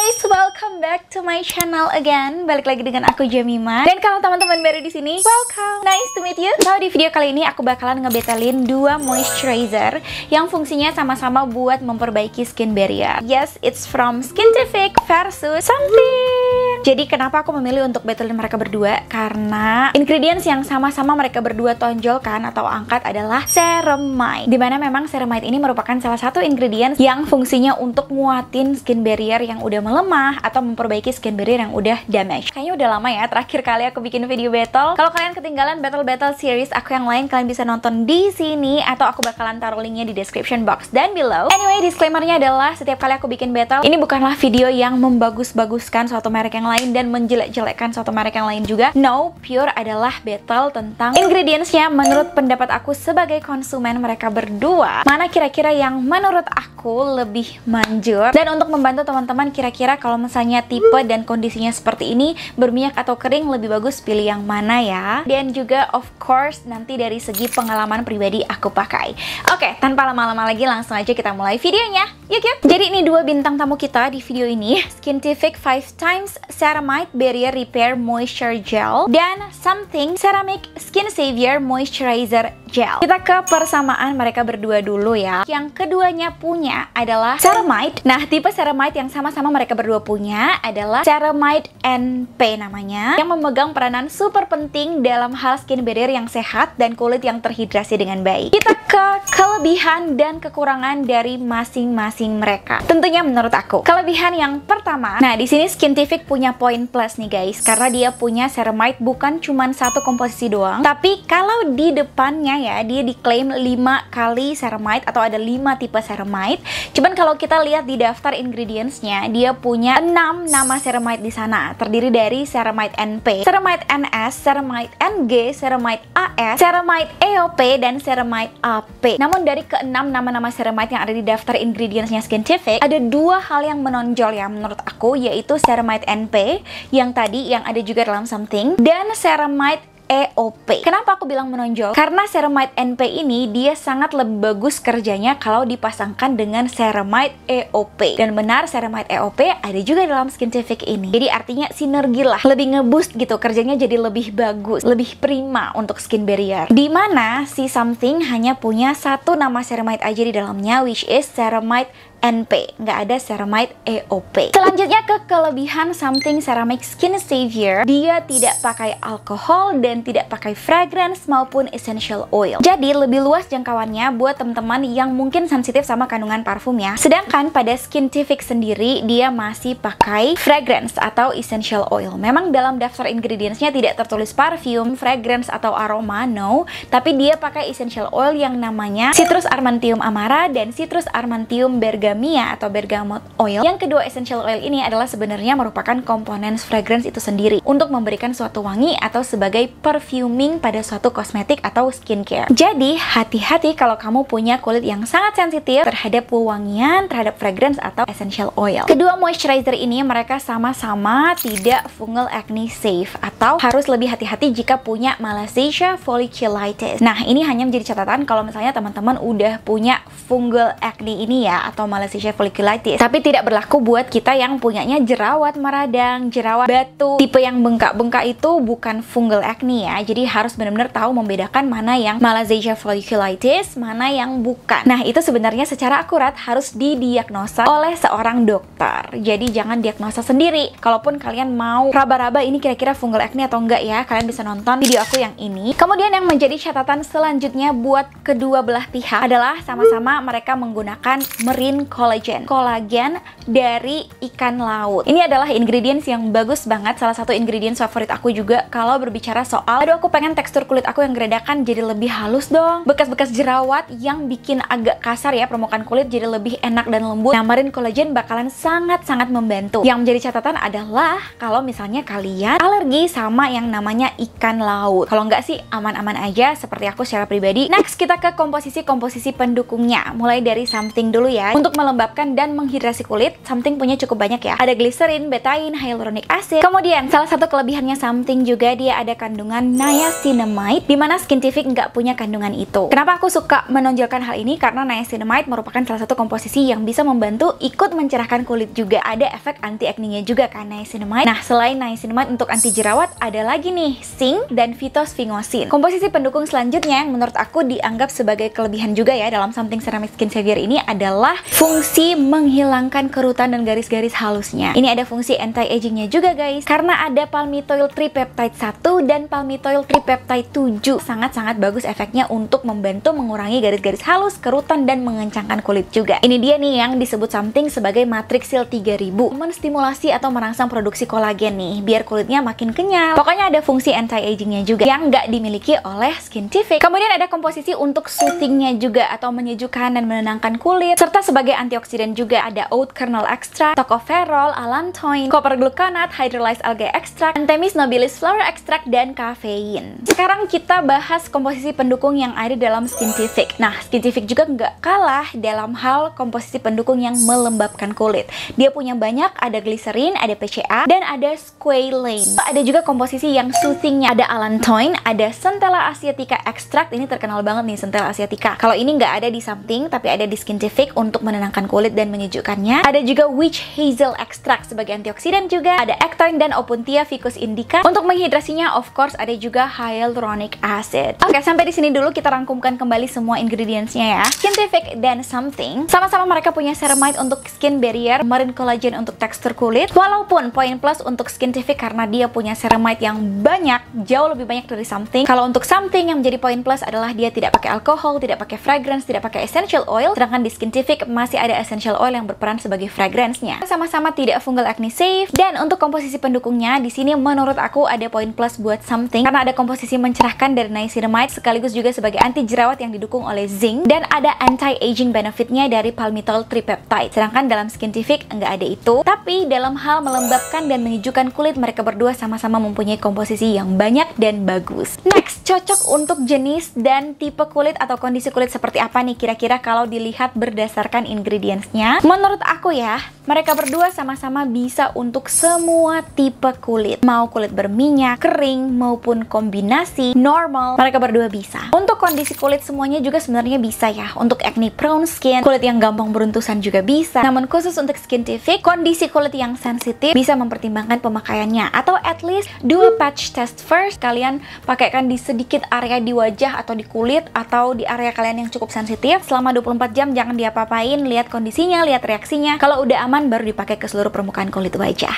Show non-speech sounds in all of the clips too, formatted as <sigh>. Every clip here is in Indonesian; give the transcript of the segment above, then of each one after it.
guys, welcome back to my channel again. Balik lagi dengan aku Jamima. Dan kalau teman-teman baru di sini, welcome. Nice to meet you. Nah, di video kali ini aku bakalan ngebetelin dua moisturizer yang fungsinya sama-sama buat memperbaiki skin barrier. Yes, it's from Skintific versus something jadi kenapa aku memilih untuk battle mereka berdua? Karena ingredients yang sama-sama mereka berdua tonjolkan atau angkat adalah ceramide. Dimana memang ceramide ini merupakan salah satu ingredients yang fungsinya untuk nguatin skin barrier yang udah melemah atau memperbaiki skin barrier yang udah damage. Kayaknya udah lama ya terakhir kali aku bikin video battle. Kalau kalian ketinggalan battle-battle series aku yang lain, kalian bisa nonton di sini atau aku bakalan taruh linknya di description box dan below. Anyway, disclaimernya adalah setiap kali aku bikin battle, ini bukanlah video yang membagus-baguskan suatu merek yang yang lain dan menjelek-jelekkan suatu merek yang lain juga. No, Pure adalah battle tentang ingredientsnya menurut pendapat aku sebagai konsumen mereka berdua. Mana kira-kira yang menurut aku lebih manjur? Dan untuk membantu teman-teman kira-kira kalau misalnya tipe dan kondisinya seperti ini, berminyak atau kering lebih bagus pilih yang mana ya. Dan juga of course nanti dari segi pengalaman pribadi aku pakai. Oke, tanpa lama-lama lagi langsung aja kita mulai videonya. Yuk yuk. Jadi ini dua bintang tamu kita di video ini, Skintific 5 times Ceramide Barrier Repair Moisture Gel dan Something Ceramic Skin Savior Moisturizer Gel. Kita ke persamaan mereka berdua dulu ya. Yang keduanya punya adalah Ceramide. Nah, tipe Ceramide yang sama-sama mereka berdua punya adalah Ceramide NP namanya yang memegang peranan super penting dalam hal skin barrier yang sehat dan kulit yang terhidrasi dengan baik. Kita ke kelebihan dan kekurangan dari masing-masing mereka. Tentunya menurut aku, kelebihan yang pertama, nah di sini Skintific punya punya poin plus nih guys karena dia punya ceramide bukan cuma satu komposisi doang tapi kalau di depannya ya dia diklaim 5 kali ceramide atau ada 5 tipe ceramide cuman kalau kita lihat di daftar ingredientsnya dia punya 6 nama ceramide di sana terdiri dari ceramide NP, ceramide NS, ceramide NG, ceramide AS, ceramide EOP dan ceramide AP. Namun dari keenam nama-nama ceramide yang ada di daftar ingredientsnya Scientific ada dua hal yang menonjol ya menurut aku yaitu ceramide NP Pompe yang tadi yang ada juga dalam something dan ceramide EOP. Kenapa aku bilang menonjol? Karena ceramide NP ini dia sangat lebih bagus kerjanya kalau dipasangkan dengan ceramide EOP. Dan benar ceramide EOP ada juga dalam Scientific ini. Jadi artinya sinergi lah, lebih ngeboost gitu kerjanya jadi lebih bagus, lebih prima untuk skin barrier. Dimana si something hanya punya satu nama ceramide aja di dalamnya which is ceramide NP, nggak ada ceramide EOP. Selanjutnya ke kelebihan something ceramic skin savior, dia tidak pakai alkohol dan tidak pakai fragrance maupun essential oil. Jadi lebih luas jangkauannya buat teman-teman yang mungkin sensitif sama kandungan parfum ya. Sedangkan pada skin tific sendiri dia masih pakai fragrance atau essential oil. Memang dalam daftar ingredientsnya tidak tertulis parfum, fragrance atau aroma, no, tapi dia pakai essential oil yang namanya Citrus Armantium Amara dan Citrus Armantium Bergamot bergamia atau bergamot oil. Yang kedua essential oil ini adalah sebenarnya merupakan komponen fragrance itu sendiri untuk memberikan suatu wangi atau sebagai perfuming pada suatu kosmetik atau skincare. Jadi hati-hati kalau kamu punya kulit yang sangat sensitif terhadap wewangian, terhadap fragrance atau essential oil. Kedua moisturizer ini mereka sama-sama tidak fungal acne safe atau harus lebih hati-hati jika punya Malaysia folliculitis. Nah ini hanya menjadi catatan kalau misalnya teman-teman udah punya fungal acne ini ya atau Malaysia folliculitis. Tapi tidak berlaku buat kita yang punyanya jerawat meradang, jerawat batu. Tipe yang bengkak-bengkak itu bukan fungal acne ya. Jadi harus benar-benar tahu membedakan mana yang malacca folliculitis, mana yang bukan. Nah, itu sebenarnya secara akurat harus didiagnosa oleh seorang dokter. Jadi jangan diagnosa sendiri. Kalaupun kalian mau raba-raba ini kira-kira fungal acne atau enggak ya, kalian bisa nonton video aku yang ini. Kemudian yang menjadi catatan selanjutnya buat kedua belah pihak adalah sama-sama mereka menggunakan merin collagen. Kolagen dari ikan laut. Ini adalah ingredients yang bagus banget, salah satu ingredients favorit aku juga kalau berbicara soal aduh aku pengen tekstur kulit aku yang geredakan jadi lebih halus dong. Bekas-bekas jerawat yang bikin agak kasar ya permukaan kulit jadi lebih enak dan lembut. Nah, marine collagen bakalan sangat-sangat membantu. Yang menjadi catatan adalah kalau misalnya kalian alergi sama yang namanya ikan laut. Kalau nggak sih aman-aman aja seperti aku secara pribadi. Next kita ke komposisi-komposisi pendukungnya. Mulai dari something dulu ya. Untuk melembabkan dan menghidrasi kulit. Something punya cukup banyak ya. Ada glycerin, betain, hyaluronic acid. Kemudian salah satu kelebihannya Something juga dia ada kandungan niacinamide dimana mana Scientific nggak punya kandungan itu. Kenapa aku suka menonjolkan hal ini? Karena niacinamide merupakan salah satu komposisi yang bisa membantu ikut mencerahkan kulit juga. Ada efek anti acne juga kan niacinamide. Nah, selain niacinamide untuk anti jerawat ada lagi nih zinc dan fitosfingosin Komposisi pendukung selanjutnya yang menurut aku dianggap sebagai kelebihan juga ya dalam Something Ceramic Skin Savior ini adalah fungsi menghilangkan kerutan dan garis-garis halusnya. Ini ada fungsi anti-agingnya juga guys, karena ada palmitoyl tripeptide 1 dan palmitoyl tripeptide 7. Sangat-sangat bagus efeknya untuk membantu mengurangi garis-garis halus, kerutan, dan mengencangkan kulit juga. Ini dia nih yang disebut something sebagai Matrixil 3000, menstimulasi atau merangsang produksi kolagen nih, biar kulitnya makin kenyal. Pokoknya ada fungsi anti-agingnya juga, yang nggak dimiliki oleh Skintific. Kemudian ada komposisi untuk soothingnya juga, atau menyejukkan dan menenangkan kulit, serta sebagai antioksidan juga ada oat kernel extract, tocopherol, allantoin, copper gluconate, hydrolyzed algae extract, Anthemis nobilis flower extract, dan kafein. Sekarang kita bahas komposisi pendukung yang ada dalam skintific. Nah, skintific juga nggak kalah dalam hal komposisi pendukung yang melembabkan kulit. Dia punya banyak, ada gliserin, ada PCA, dan ada squalane. Ada juga komposisi yang soothingnya, ada allantoin, ada centella asiatica extract, ini terkenal banget nih centella asiatica. Kalau ini nggak ada di something, tapi ada di skintific untuk menentukan menenangkan kulit dan menyejukkannya. Ada juga witch hazel extract sebagai antioksidan juga. Ada ectoin dan opuntia ficus indica. Untuk menghidrasinya of course ada juga hyaluronic acid. Oke, okay, sampai di sini dulu kita rangkumkan kembali semua ingredientsnya ya. Scientific dan something. Sama-sama mereka punya ceramide untuk skin barrier, marine collagen untuk tekstur kulit. Walaupun poin plus untuk scientific karena dia punya ceramide yang banyak, jauh lebih banyak dari something. Kalau untuk something yang menjadi poin plus adalah dia tidak pakai alkohol, tidak pakai fragrance, tidak pakai essential oil, sedangkan di scientific masih masih ada essential oil yang berperan sebagai fragrance-nya. Sama-sama tidak fungal acne safe dan untuk komposisi pendukungnya di sini menurut aku ada poin plus buat something karena ada komposisi mencerahkan dari niacinamide sekaligus juga sebagai anti jerawat yang didukung oleh zinc dan ada anti aging benefitnya dari palmitol tripeptide. Sedangkan dalam Scientific enggak ada itu. Tapi dalam hal melembabkan dan menghijaukan kulit mereka berdua sama-sama mempunyai komposisi yang banyak dan bagus. Nah, cocok untuk jenis dan tipe kulit atau kondisi kulit seperti apa nih kira-kira kalau dilihat berdasarkan ingredientsnya? Menurut aku ya, mereka berdua sama-sama bisa untuk semua tipe kulit. Mau kulit berminyak, kering, maupun kombinasi, normal, mereka berdua bisa. Untuk kondisi kulit semuanya juga sebenarnya bisa ya. Untuk acne prone skin, kulit yang gampang beruntusan juga bisa. Namun khusus untuk skin skintific, kondisi kulit yang sensitif bisa mempertimbangkan pemakaiannya. Atau at least dua patch test first, kalian pakaikan di sedikit area di wajah atau di kulit atau di area kalian yang cukup sensitif selama 24 jam jangan diapa-apain lihat kondisinya lihat reaksinya kalau udah aman baru dipakai ke seluruh permukaan kulit wajah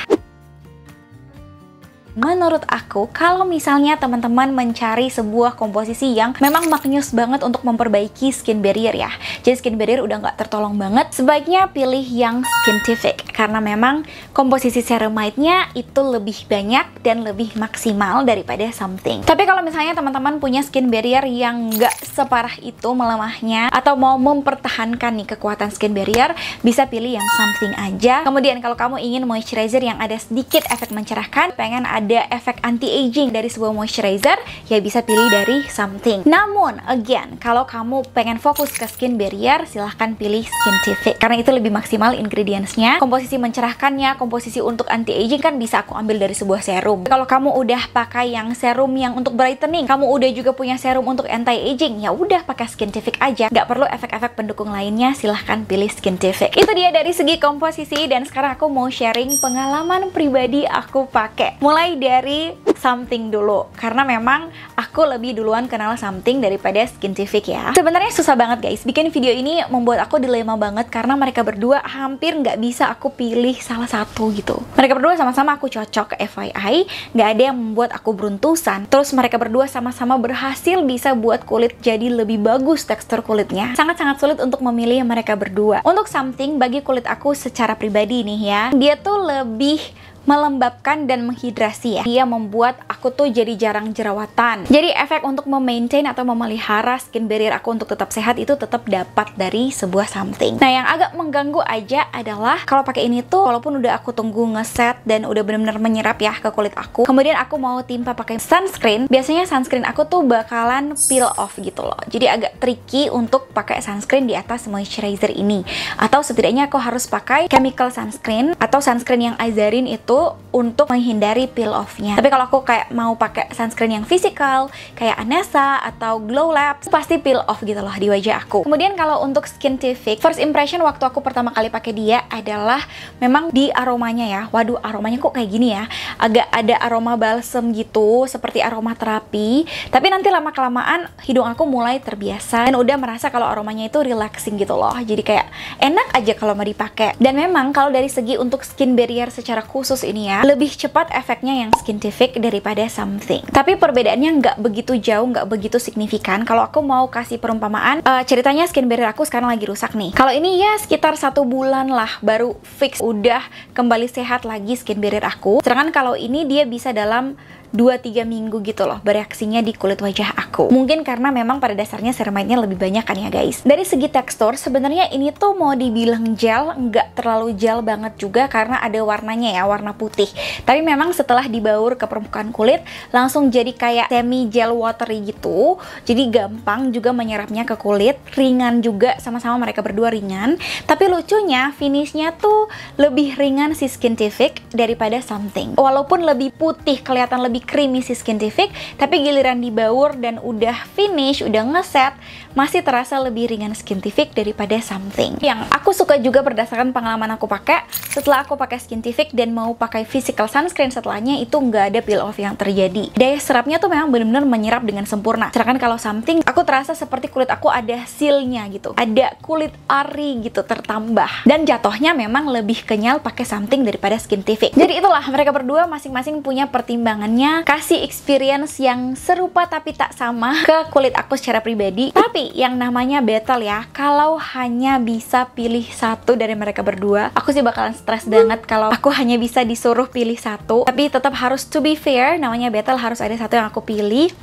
Menurut aku, kalau misalnya teman-teman mencari sebuah komposisi yang memang maknyus banget untuk memperbaiki skin barrier ya Jadi skin barrier udah nggak tertolong banget Sebaiknya pilih yang scientific Karena memang komposisi ceramide-nya itu lebih banyak dan lebih maksimal daripada something Tapi kalau misalnya teman-teman punya skin barrier yang nggak separah itu melemahnya Atau mau mempertahankan nih kekuatan skin barrier Bisa pilih yang something aja Kemudian kalau kamu ingin moisturizer yang ada sedikit efek mencerahkan Pengen ada ada efek anti-aging dari sebuah moisturizer, ya bisa pilih dari Something. Namun, again, kalau kamu pengen fokus ke skin barrier, silahkan pilih skin Skintific. Karena itu lebih maksimal ingredientsnya. Komposisi mencerahkannya, komposisi untuk anti-aging kan bisa aku ambil dari sebuah serum. Kalau kamu udah pakai yang serum yang untuk brightening, kamu udah juga punya serum untuk anti-aging, ya udah pakai skin Skintific aja. Nggak perlu efek-efek pendukung lainnya, silahkan pilih skin Skintific. Itu dia dari segi komposisi, dan sekarang aku mau sharing pengalaman pribadi aku pakai. Mulai mulai dari something dulu karena memang aku lebih duluan kenal something daripada skintific ya sebenarnya susah banget guys bikin video ini membuat aku dilema banget karena mereka berdua hampir nggak bisa aku pilih salah satu gitu mereka berdua sama-sama aku cocok ke FYI nggak ada yang membuat aku beruntusan terus mereka berdua sama-sama berhasil bisa buat kulit jadi lebih bagus tekstur kulitnya sangat-sangat sulit untuk memilih mereka berdua untuk something bagi kulit aku secara pribadi nih ya dia tuh lebih melembabkan dan menghidrasi ya. Dia membuat aku tuh jadi jarang jerawatan. Jadi efek untuk memaintain atau memelihara skin barrier aku untuk tetap sehat itu tetap dapat dari sebuah something. Nah, yang agak mengganggu aja adalah kalau pakai ini tuh walaupun udah aku tunggu ngeset dan udah bener-bener menyerap ya ke kulit aku. Kemudian aku mau timpa pakai sunscreen. Biasanya sunscreen aku tuh bakalan peel off gitu loh. Jadi agak tricky untuk pakai sunscreen di atas moisturizer ini. Atau setidaknya aku harus pakai chemical sunscreen atau sunscreen yang azarin itu itu untuk menghindari peel off-nya. Tapi kalau aku kayak mau pakai sunscreen yang physical kayak Anessa atau Glow Labs pasti peel off gitu loh di wajah aku. Kemudian kalau untuk Skintific, first impression waktu aku pertama kali pakai dia adalah memang di aromanya ya. Waduh, aromanya kok kayak gini ya. Agak ada aroma balsem gitu, seperti aroma terapi. Tapi nanti lama-kelamaan hidung aku mulai terbiasa dan udah merasa kalau aromanya itu relaxing gitu loh. Jadi kayak enak aja kalau mau dipakai. Dan memang kalau dari segi untuk skin barrier secara khusus ini ya lebih cepat efeknya yang Skintific daripada Something tapi perbedaannya nggak begitu jauh nggak begitu signifikan kalau aku mau kasih perumpamaan uh, ceritanya skin barrier aku sekarang lagi rusak nih kalau ini ya sekitar satu bulan lah baru fix udah kembali sehat lagi skin barrier aku sedangkan kalau ini dia bisa dalam 2-3 minggu gitu loh bereaksinya di kulit wajah aku. Mungkin karena memang pada dasarnya ceramide lebih banyak kan ya guys. Dari segi tekstur sebenarnya ini tuh mau dibilang gel nggak terlalu gel banget juga karena ada warnanya ya warna putih. Tapi memang setelah dibaur ke permukaan kulit langsung jadi kayak semi gel watery gitu. Jadi gampang juga menyerapnya ke kulit, ringan juga sama-sama mereka berdua ringan. Tapi lucunya finishnya tuh lebih ringan si Skintific daripada something. Walaupun lebih putih kelihatan lebih creamy si Skin Tapi giliran dibaur dan udah finish, udah ngeset, masih terasa lebih ringan Skintific daripada Something. Yang aku suka juga berdasarkan pengalaman aku pakai, setelah aku pakai Skintific dan mau pakai physical sunscreen setelahnya itu nggak ada peel off yang terjadi. Daya serapnya tuh memang benar-benar menyerap dengan sempurna. Sedangkan kalau Something, aku terasa seperti kulit aku ada sealnya gitu, ada kulit ari gitu tertambah. Dan jatuhnya memang lebih kenyal pakai Something daripada Skintific. Jadi itulah mereka berdua masing-masing punya pertimbangannya, kasih experience yang serupa tapi tak sama ke kulit aku secara pribadi. Tapi yang namanya battle ya, kalau hanya bisa pilih satu dari mereka berdua, aku sih bakalan stres banget kalau aku hanya bisa disuruh pilih satu. Tapi tetap harus to be fair, namanya battle harus ada satu yang aku pilih.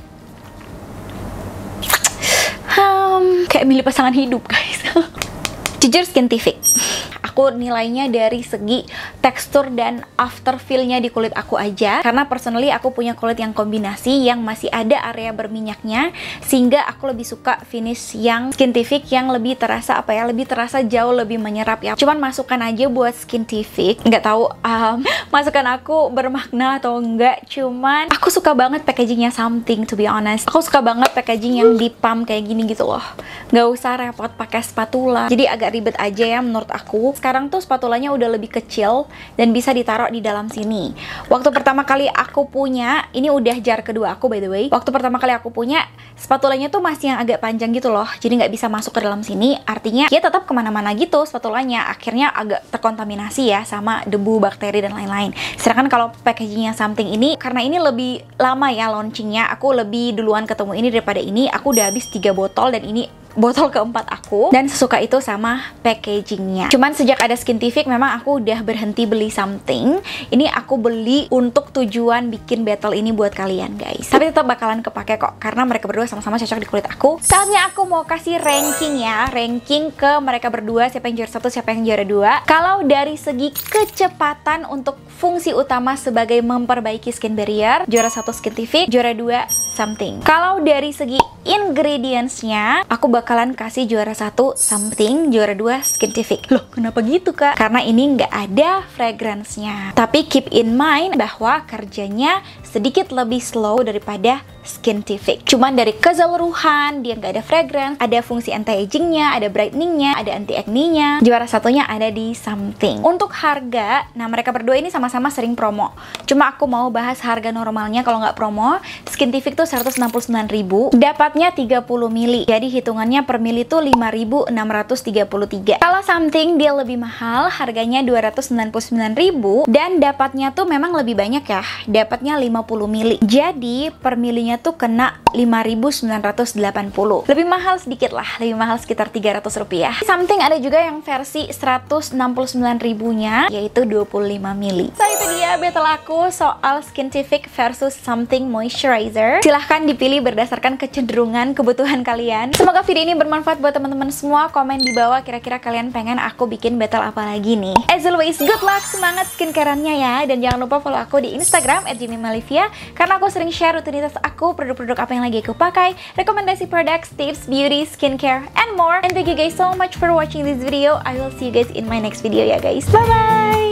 Hmm, kayak milih pasangan hidup guys. <laughs> Jujur scientific aku nilainya dari segi tekstur dan after feelnya di kulit aku aja karena personally aku punya kulit yang kombinasi yang masih ada area berminyaknya sehingga aku lebih suka finish yang skintific yang lebih terasa apa ya lebih terasa jauh lebih menyerap ya cuman masukkan aja buat skintific nggak tahu um, <laughs> masukan aku bermakna atau enggak cuman aku suka banget packagingnya something to be honest aku suka banget packaging yang di kayak gini gitu loh nggak usah repot pakai spatula jadi agak ribet aja ya menurut aku Sekarang sekarang tuh spatulanya udah lebih kecil dan bisa ditaruh di dalam sini. Waktu pertama kali aku punya, ini udah jar kedua aku by the way. Waktu pertama kali aku punya, spatulanya tuh masih yang agak panjang gitu loh. Jadi nggak bisa masuk ke dalam sini. Artinya dia tetap kemana-mana gitu spatulanya. Akhirnya agak terkontaminasi ya sama debu, bakteri dan lain-lain. Sedangkan kalau packagingnya something ini, karena ini lebih lama ya launchingnya, aku lebih duluan ketemu ini daripada ini. Aku udah habis 3 botol dan ini botol keempat aku dan sesuka itu sama packagingnya cuman sejak ada Skintific memang aku udah berhenti beli something ini aku beli untuk tujuan bikin battle ini buat kalian guys tapi tetap bakalan kepake kok karena mereka berdua sama-sama cocok di kulit aku saatnya aku mau kasih ranking ya ranking ke mereka berdua siapa yang juara satu siapa yang juara dua kalau dari segi kecepatan untuk fungsi utama sebagai memperbaiki skin barrier juara satu Skintific juara dua something kalau dari segi ingredientsnya aku bakalan kasih juara satu something, juara dua scientific. Loh, kenapa gitu kak? Karena ini nggak ada fragrance-nya. Tapi keep in mind bahwa kerjanya sedikit lebih slow daripada scientific. Cuman dari keseluruhan dia nggak ada fragrance, ada fungsi anti agingnya, ada brighteningnya, ada anti acne-nya. Juara satunya ada di something. Untuk harga, nah mereka berdua ini sama-sama sering promo. Cuma aku mau bahas harga normalnya kalau nggak promo, scientific tuh 169.000, dapatnya 30 mili. Jadi hitungan kisarannya per mili itu 5.633. Kalau something dia lebih mahal, harganya 299.000 dan dapatnya tuh memang lebih banyak ya. Dapatnya 50 mili. Jadi per milinya tuh kena 5.980. Lebih mahal sedikit lah, lebih mahal sekitar 300 rupiah. Something ada juga yang versi sembilan ribunya, yaitu 25 mili. So itu dia battle aku soal Scientific versus Something Moisturizer. Silahkan dipilih berdasarkan kecenderungan kebutuhan kalian. Semoga video video ini bermanfaat buat teman-teman semua. Komen di bawah kira-kira kalian pengen aku bikin battle apa lagi nih. As always, good luck, semangat skincareannya ya. Dan jangan lupa follow aku di Instagram @jimmymalivia karena aku sering share rutinitas aku, produk-produk apa yang lagi aku pakai, rekomendasi produk, tips, beauty, skincare, and more. And thank you guys so much for watching this video. I will see you guys in my next video ya guys. Bye bye.